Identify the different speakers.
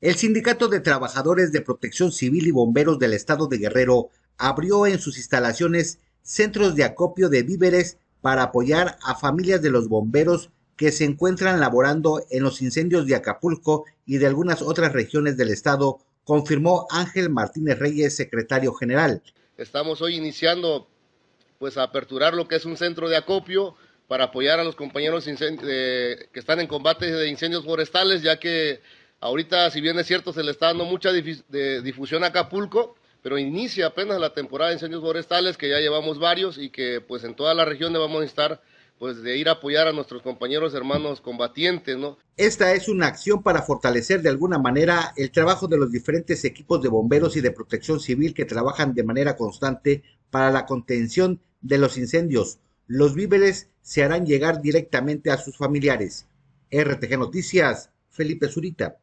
Speaker 1: El Sindicato de Trabajadores de Protección Civil y Bomberos del Estado de Guerrero abrió en sus instalaciones centros de acopio de víveres para apoyar a familias de los bomberos que se encuentran laborando en los incendios de Acapulco y de algunas otras regiones del estado, confirmó Ángel Martínez Reyes, secretario general.
Speaker 2: Estamos hoy iniciando pues a aperturar lo que es un centro de acopio para apoyar a los compañeros eh, que están en combate de incendios forestales, ya que Ahorita, si bien es cierto, se le está dando mucha difusión a Acapulco, pero inicia apenas la temporada de incendios forestales, que ya llevamos varios y que pues en toda la región vamos a estar pues de ir a apoyar a nuestros compañeros hermanos combatientes, ¿no?
Speaker 1: Esta es una acción para fortalecer de alguna manera el trabajo de los diferentes equipos de bomberos y de protección civil que trabajan de manera constante para la contención de los incendios. Los víveres se harán llegar directamente a sus familiares. RTG Noticias, Felipe Zurita.